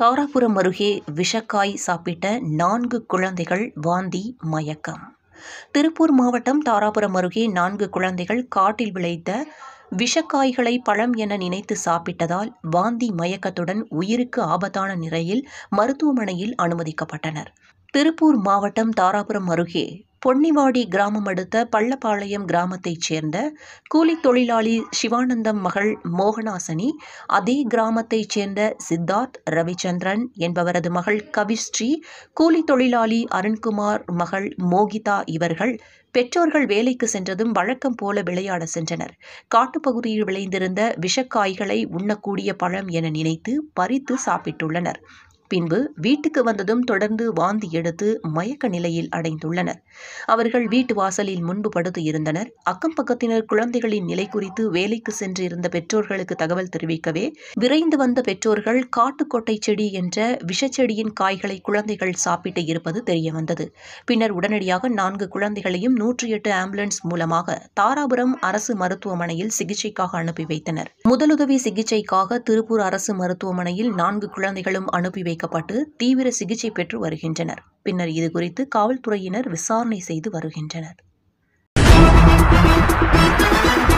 தாராபுரம் அருகே விஷக்காய் சாப்பிட்ட நான்கு குழந்தைகள் வாந்தி மயக்கம் திருப்பூர் மாவட்டம் தாராபுரம் அருகே நான்கு குழந்தைகள் காட்டில் விளைத்த விஷக்காய்களை பழம் என நினைத்து சாப்பிட்டதால் வாந்தி மயக்கத்துடன் உயிருக்கு ஆபத்தான நிலையில் மருத்துவமனையில் அனுமதிக்கப்பட்டனர் திருப்பூர் மாவட்டம் தாராபுரம் அருகே பொன்னிவாடி கிராமம் அடுத்த பள்ளப்பாளையம் கிராமத்தைச் சேர்ந்த கூலித் தொழிலாளி சிவானந்தம் மகள் மோகனாசனி அதே கிராமத்தைச் சேர்ந்த சித்தார்த் ரவிச்சந்திரன் என்பவரது மகள் கவிஸ்ரீ கூலித் தொழிலாளி அருண்குமார் மகள் மோகிதா இவர்கள் பெற்றோர்கள் வேலைக்கு சென்றதும் வழக்கம் போல விளையாட சென்றனர் காட்டுப்பகுதியில் விளைந்திருந்த விஷக்காய்களை உண்ணக்கூடிய பழம் என நினைத்து பறித்து சாப்பிட்டுள்ளனர் பின்பு வீட்டுக்கு வந்ததும் தொடர்ந்து வாந்தி எடுத்து மயக்க நிலையில் அடைந்துள்ளனர் அவர்கள் வீட்டு வாசலில் முன்பு படுத்து இருந்தனர் அக்கம் பக்கத்தினர் குழந்தைகளின் நிலை குறித்து வேலைக்கு சென்றிருந்த பெற்றோர்களுக்கு தகவல் தெரிவிக்கவே விரைந்து வந்த பெற்றோர்கள் காட்டுக்கோட்டை செடி என்ற விஷச்செடியின் காய்களை குழந்தைகள் சாப்பிட்டு இருப்பது தெரியவந்தது பின்னர் உடனடியாக நான்கு குழந்தைகளையும் நூற்றி எட்டு ஆம்புலன்ஸ் மூலமாக தாராபுரம் அரசு மருத்துவமனையில் சிகிச்சைக்காக அனுப்பி வைத்தனர் முதலுதவி சிகிச்சைக்காக திருப்பூர் அரசு மருத்துவமனையில் நான்கு குழந்தைகளும் அனுப்பி வைக்க அனுமதிக்கப்பட்டு தீவிர சிகிச்சை பெற்று வருகின்றனர் பின்னர் இது குறித்து காவல்துறையினர் விசாரணை செய்து வருகின்றனர்